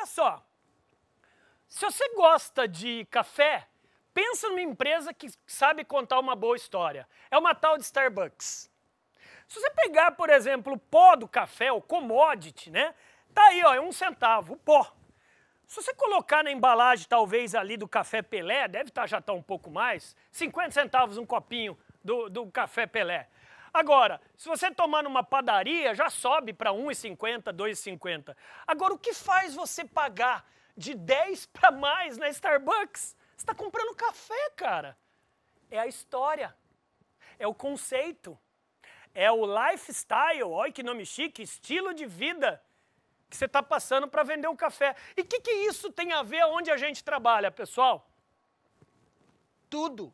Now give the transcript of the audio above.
olha só, se você gosta de café, pensa numa empresa que sabe contar uma boa história. É uma tal de Starbucks. Se você pegar, por exemplo, o pó do café, o commodity, né? Tá aí, ó, é um centavo, o pó. Se você colocar na embalagem, talvez, ali do café Pelé, deve estar tá, já tá um pouco mais, 50 centavos um copinho do, do café Pelé. Agora, se você tomar numa padaria, já sobe para 1,50, 2,50. Agora, o que faz você pagar de 10 para mais na Starbucks? Você está comprando café, cara. É a história, é o conceito, é o lifestyle, olha que nome chique, estilo de vida que você está passando para vender o um café. E o que, que isso tem a ver onde a gente trabalha, pessoal? Tudo.